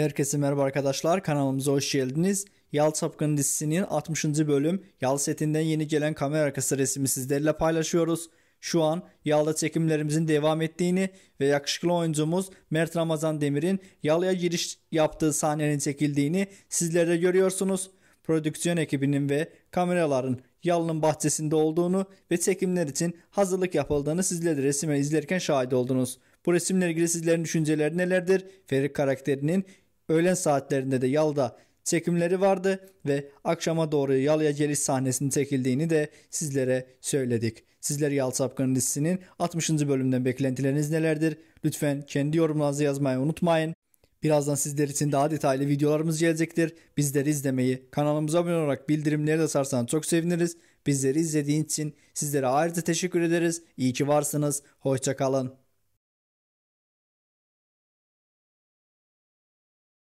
Herkese merhaba arkadaşlar kanalımıza hoş geldiniz. Yal Sapkın dizisinin 60. bölüm Yal setinden yeni gelen kamera arkası resmi sizlerle paylaşıyoruz. Şu an Yal'da çekimlerimizin devam ettiğini ve yakışıklı oyuncumuz Mert Ramazan Demir'in Yal'ya giriş yaptığı sahnenin çekildiğini sizlerde görüyorsunuz. Prodüksiyon ekibinin ve kameraların Yal'ın bahçesinde olduğunu ve çekimler için hazırlık yapıldığını sizler de resime izlerken şahit oldunuz. Bu resimle ilgili sizlerin düşünceleri nelerdir? Ferik karakterinin Öğlen saatlerinde de Yal'da çekimleri vardı ve akşama doğru Yal'ya geliş sahnesinin çekildiğini de sizlere söyledik. Sizler Yal Sapkın dizisinin 60. bölümden beklentileriniz nelerdir? Lütfen kendi yorumlarınızı yazmayı unutmayın. Birazdan sizler için daha detaylı videolarımız gelecektir. Bizleri izlemeyi, kanalımıza abone olarak bildirimleri de sarsan çok seviniriz. Bizleri izlediğiniz için sizlere ayrıca teşekkür ederiz. İyi ki varsınız. Hoşçakalın.